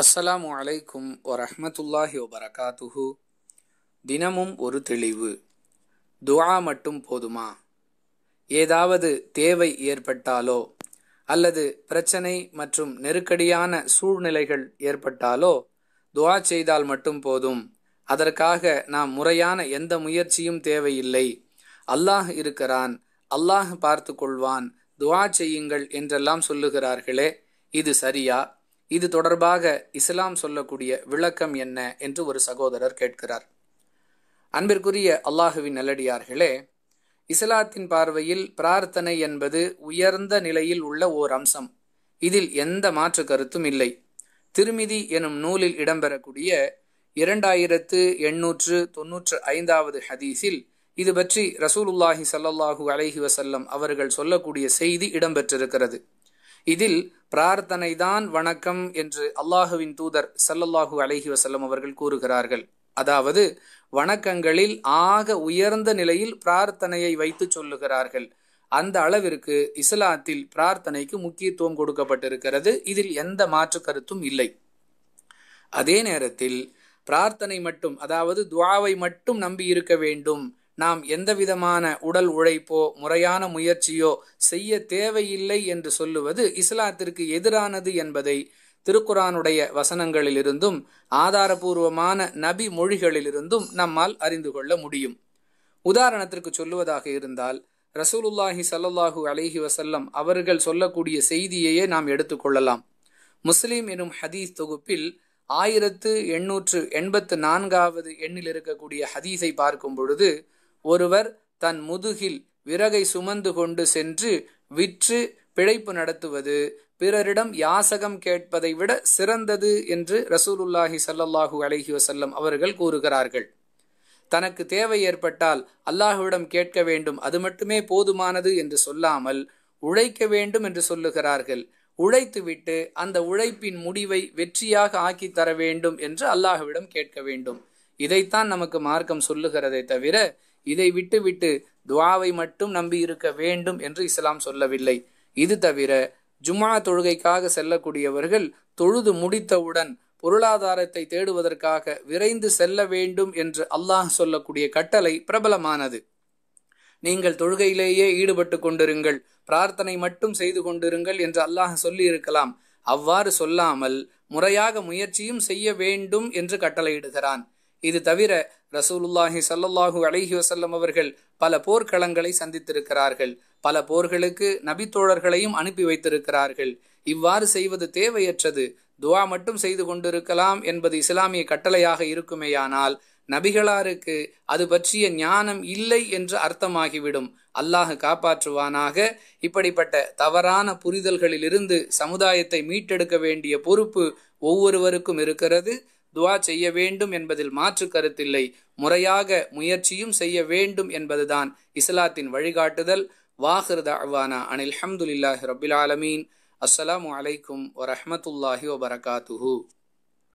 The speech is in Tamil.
அஸ்ஸலாமு அலைக்கும் வரஹமத்துல்லாஹி வபரகாத்துஹு தினமும் ஒரு தெளிவு துவா மட்டும் போதுமா ஏதாவது தேவை ஏற்பட்டாலோ அல்லது பிரச்சனை மற்றும் நெருக்கடியான சூழ்நிலைகள் ஏற்பட்டாலோ துவா செய்தால் மட்டும் போதும் அதற்காக நாம் முறையான எந்த முயற்சியும் தேவையில்லை அல்லாஹ் இருக்கிறான் அல்லாஹ் பார்த்து கொள்வான் துவா செய்யுங்கள் என்றெல்லாம் சொல்லுகிறார்களே இது சரியா இது தொடர்பாக இஸ்லாம் சொல்லக்கூடிய விளக்கம் என்ன என்று ஒரு சகோதரர் கேட்கிறார் அன்பிற்குரிய அல்லாஹுவின் நல்லடியார்களே இஸ்லாத்தின் பார்வையில் பிரார்த்தனை என்பது உயர்ந்த நிலையில் உள்ள ஓர் அம்சம் இதில் எந்த மாற்று கருத்தும் இல்லை திருமிதி எனும் நூலில் இடம்பெறக்கூடிய இரண்டாயிரத்து எண்ணூற்று தொன்னூற்று ஐந்தாவது ஹதீஸில் இது பற்றி ரசூலுல்லாஹி சல்லாஹூ அலஹி வசல்லம் அவர்கள் சொல்லக்கூடிய செய்தி இடம்பெற்றிருக்கிறது இதில் பிரார்த்தனைதான் வணக்கம் என்று அல்லாஹுவின் தூதர் சல்லல்லாஹு அலஹி வசல்லம் அவர்கள் கூறுகிறார்கள் அதாவது வணக்கங்களில் ஆக உயர்ந்த நிலையில் பிரார்த்தனையை வைத்து சொல்லுகிறார்கள் அந்த அளவிற்கு இஸ்லாத்தில் பிரார்த்தனைக்கு முக்கியத்துவம் கொடுக்கப்பட்டிருக்கிறது இதில் எந்த மாற்று கருத்தும் இல்லை அதே நேரத்தில் பிரார்த்தனை மட்டும் அதாவது துவாவை மட்டும் நம்பி இருக்க வேண்டும் நாம் எந்தவிதமான உடல் உழைப்போ முறையான முயற்சியோ செய்ய தேவையில்லை என்று சொல்லுவது இஸ்லாத்திற்கு எதிரானது என்பதை திருக்குரானுடைய வசனங்களிலிருந்தும் ஆதாரபூர்வமான நபி மொழிகளிலிருந்தும் நம்மால் அறிந்து கொள்ள முடியும் உதாரணத்திற்கு சொல்லுவதாக இருந்தால் ரசூலுல்லாஹி சல்லாஹு அலஹி வசல்லம் அவர்கள் சொல்லக்கூடிய செய்தியையே நாம் எடுத்துக்கொள்ளலாம் முஸ்லீம் எனும் ஹதீஸ் தொகுப்பில் ஆயிரத்து எண்ணூற்று எண்பத்து நான்காவது எண்ணில் இருக்கக்கூடிய ஹதீஸை பார்க்கும் பொழுது ஒருவர் தன் முதுகில் விறகை சுமந்து கொண்டு சென்று விற்று பிழைப்பு நடத்துவது பிறரிடம் யாசகம் கேட்பதை விட சிறந்தது என்று ரசூலுல்லாஹி சல்லாஹூ அலஹி வசல்லம் அவர்கள் கூறுகிறார்கள் தனக்கு தேவை ஏற்பட்டால் அல்லாஹுவிடம் கேட்க வேண்டும் அது மட்டுமே போதுமானது என்று சொல்லாமல் உழைக்க வேண்டும் என்று சொல்லுகிறார்கள் உழைத்துவிட்டு அந்த உழைப்பின் முடிவை வெற்றியாக ஆக்கி தர வேண்டும் என்று அல்லாஹுவிடம் கேட்க வேண்டும் இதைத்தான் நமக்கு மார்க்கம் சொல்லுகிறதை தவிர இதை விட்டுவிட்டு துவாவை மட்டும் நம்பி இருக்க வேண்டும் என்று இஸ்லாம் சொல்லவில்லை இது தவிர ஜும்மா தொழுகைக்காக செல்லக்கூடியவர்கள் தொழுது முடித்தவுடன் பொருளாதாரத்தை தேடுவதற்காக விரைந்து செல்ல வேண்டும் என்று அல்லாஹ் சொல்லக்கூடிய கட்டளை பிரபலமானது நீங்கள் தொழுகையிலேயே ஈடுபட்டு கொண்டிருங்கள் பிரார்த்தனை மட்டும் செய்து கொண்டிருங்கள் என்று அல்லாஹ் சொல்லி இருக்கலாம் அவ்வாறு சொல்லாமல் முறையாக முயற்சியும் செய்ய வேண்டும் என்று கட்டளையிடுகிறான் இது தவிர ரசூலுல்லாஹி சல்லல்லாஹு அலஹி வசல்லம் அவர்கள் பல போர்க்களங்களை சந்தித்திருக்கிறார்கள் பல போர்களுக்கு நபித்தோழர்களையும் அனுப்பி வைத்திருக்கிறார்கள் இவ்வாறு செய்வது தேவையற்றது துவா மட்டும் செய்து கொண்டிருக்கலாம் என்பது இஸ்லாமிய கட்டளையாக இருக்குமேயானால் நபிகளாருக்கு அது பற்றிய ஞானம் இல்லை என்று அர்த்தமாகிவிடும் அல்லாஹ் காப்பாற்றுவானாக இப்படிப்பட்ட தவறான புரிதல்களிலிருந்து சமுதாயத்தை மீட்டெடுக்க வேண்டிய பொறுப்பு ஒவ்வொருவருக்கும் இருக்கிறது துவா செய்ய வேண்டும் என்பதில் மாற்று கருத்தில்லை முறையாக முயற்சியும் செய்ய வேண்டும் என்பதுதான் இஸ்லாத்தின் வழிகாட்டுதல் வாஹிர் தவானா அனில் ஹம்துல்லாஹி ரபில் ஆலமீன் அஸ்ஸலாமு அலைக்கும் வரமத்துல்லாஹி வபரகாத்துஹூ